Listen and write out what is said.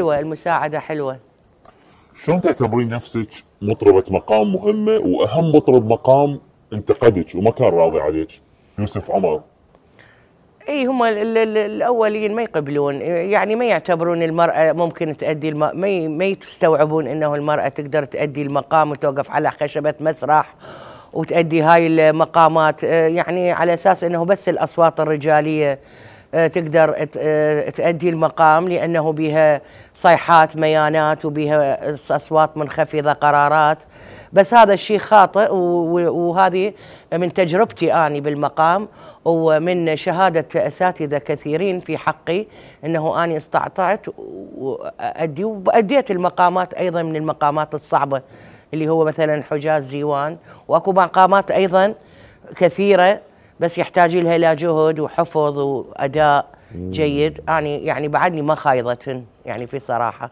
حلوة المساعدة حلوة شلون تعتبرين نفسك مطربة مقام مهمة وأهم مطرب مقام انتقدك وما كان راضي عليك يوسف عمر اي هم الاولين ما يقبلون يعني ما يعتبرون المراه ممكن تادي الم... ما ما يستوعبون انه المراه تقدر تادي المقام وتوقف على خشبه مسرح وتادي هاي المقامات آه، يعني على اساس انه بس الاصوات الرجاليه آه، تقدر آه، تأدي المقام لأنه بها صيحات ميانات وبها أصوات منخفضة قرارات بس هذا الشيء خاطئ وهذه من تجربتي أنا بالمقام ومن شهادة أساتذة كثيرين في حقي أنه أني استطعت وأدي وأديت المقامات أيضا من المقامات الصعبة اللي هو مثلا حجاز زيوان واكو مقامات أيضا كثيرة بس يحتاج لها الى جهد وحفظ واداء جيد انا يعني بعدني ما خايضتهن يعني في صراحه